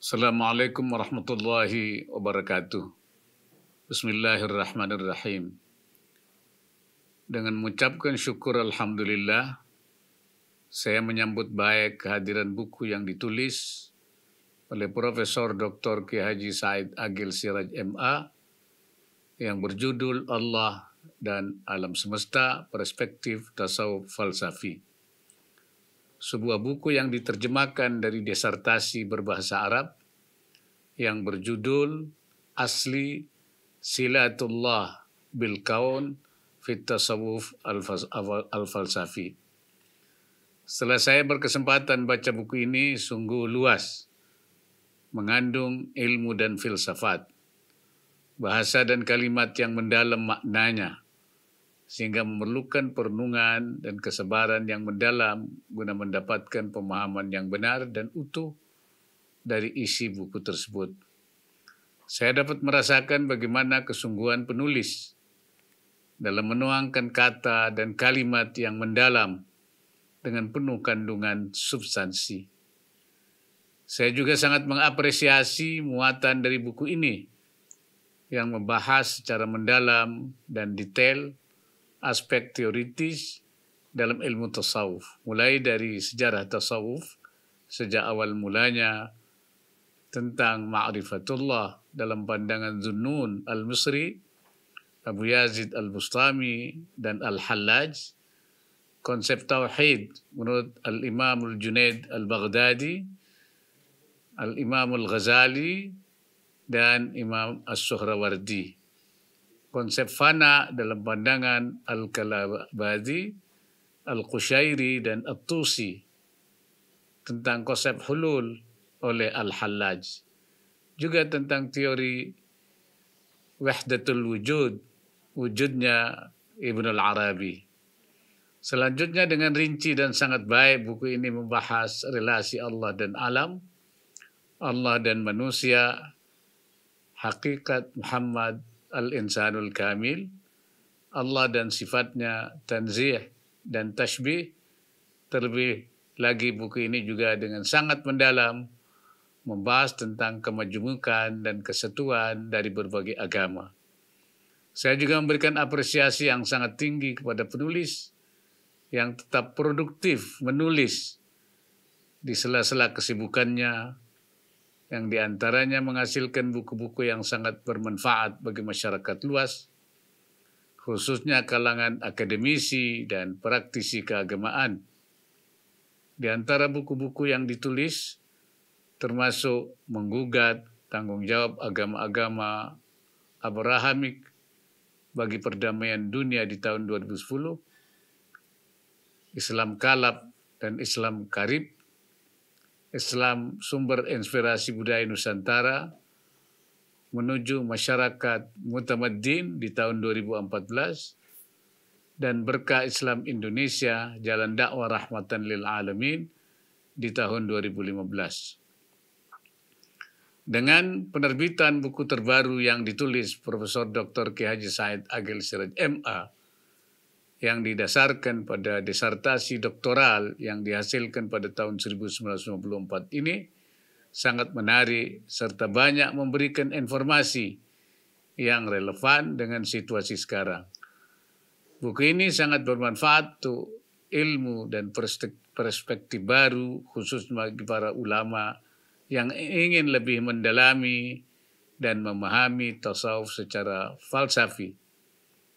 Assalamualaikum warahmatullahi wabarakatuh. Bismillahirrahmanirrahim. Dengan mengucapkan syukur Alhamdulillah, saya menyambut baik kehadiran buku yang ditulis oleh Profesor Dr. Ki Haji Said Agil Siraj MA yang berjudul Allah dan Alam Semesta Perspektif Tasawuf Falsafi. Sebuah buku yang diterjemahkan dari desertasi berbahasa Arab yang berjudul Asli Silatullah bil Kaun fit Tasawuf Al-Falsafi. Setelah saya berkesempatan baca buku ini sungguh luas, mengandung ilmu dan filsafat, bahasa dan kalimat yang mendalam maknanya, sehingga memerlukan perenungan dan kesebaran yang mendalam guna mendapatkan pemahaman yang benar dan utuh dari isi buku tersebut. Saya dapat merasakan bagaimana kesungguhan penulis dalam menuangkan kata dan kalimat yang mendalam dengan penuh kandungan substansi. Saya juga sangat mengapresiasi muatan dari buku ini yang membahas secara mendalam dan detail aspek teoritis dalam ilmu tasawuf, mulai dari sejarah tasawuf sejak awal mulanya tentang ma'rifatullah dalam pandangan Zunnun al-Misri, Abu Yazid al-Bustami, dan al-Hallaj. Konsep Tauhid menurut al-Imam al-Junaid al-Baghdadi, al-Imam al-Ghazali, dan Imam as-Suhrawardi. Konsep fana dalam pandangan al-Kalabadi, al-Qushairi, dan al-Tusi. Tentang konsep hulul oleh Al-Hallaj. Juga tentang teori wahdatul wujud, wujudnya Ibn al-Arabi. Selanjutnya dengan rinci dan sangat baik buku ini membahas relasi Allah dan alam, Allah dan manusia, hakikat Muhammad al-Insanul Kamil, Allah dan sifatnya tanzih dan tashbih, terlebih lagi buku ini juga dengan sangat mendalam membahas tentang kemajemukan dan kesatuan dari berbagai agama. Saya juga memberikan apresiasi yang sangat tinggi kepada penulis yang tetap produktif menulis di sela-sela kesibukannya, yang diantaranya menghasilkan buku-buku yang sangat bermanfaat bagi masyarakat luas, khususnya kalangan akademisi dan praktisi keagamaan. Di antara buku-buku yang ditulis, termasuk menggugat tanggung jawab agama-agama Abrahamik bagi perdamaian dunia di tahun 2010, Islam Kalab dan Islam Karib, Islam sumber inspirasi budaya Nusantara, menuju masyarakat mutamaddin di tahun 2014, dan berkah Islam Indonesia, jalan dakwah rahmatan lil alamin di tahun 2015 dengan penerbitan buku terbaru yang ditulis Profesor Dr. Ki Haji Said Agil Siraj MA yang didasarkan pada disertasi doktoral yang dihasilkan pada tahun 1994 ini sangat menarik serta banyak memberikan informasi yang relevan dengan situasi sekarang. Buku ini sangat bermanfaat untuk ilmu dan perspektif baru khusus bagi para ulama yang ingin lebih mendalami dan memahami tasawuf secara falsafi.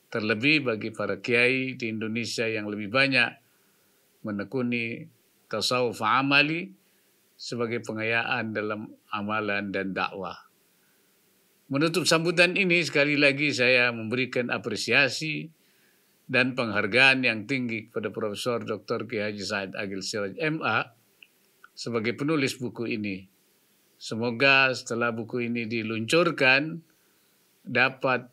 Terlebih bagi para kiai di Indonesia yang lebih banyak menekuni tasawuf amali sebagai pengayaan dalam amalan dan dakwah. Menutup sambutan ini sekali lagi saya memberikan apresiasi dan penghargaan yang tinggi kepada Profesor Dr. Ki Haji Said Agil Siraj MA sebagai penulis buku ini Semoga setelah buku ini diluncurkan dapat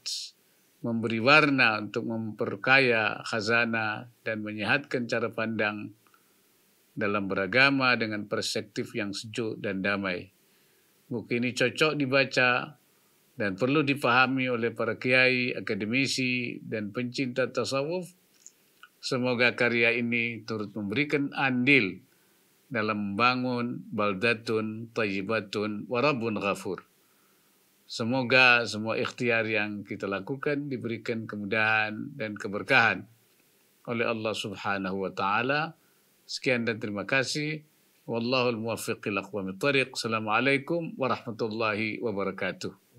memberi warna untuk memperkaya khazanah dan menyehatkan cara pandang dalam beragama dengan perspektif yang sejuk dan damai. Buku ini cocok dibaca dan perlu dipahami oleh para kiai, akademisi, dan pencinta tasawuf. Semoga karya ini turut memberikan andil dalam membangun baldatun tayyibatun warabun ghafur. Semoga semua ikhtiar yang kita lakukan diberikan kemudahan dan keberkahan oleh Allah Subhanahu wa taala. Sekian dan terima kasih. Wallahul muwaffiq ila aqwamit tariq. Assalamualaikum warahmatullahi wabarakatuh.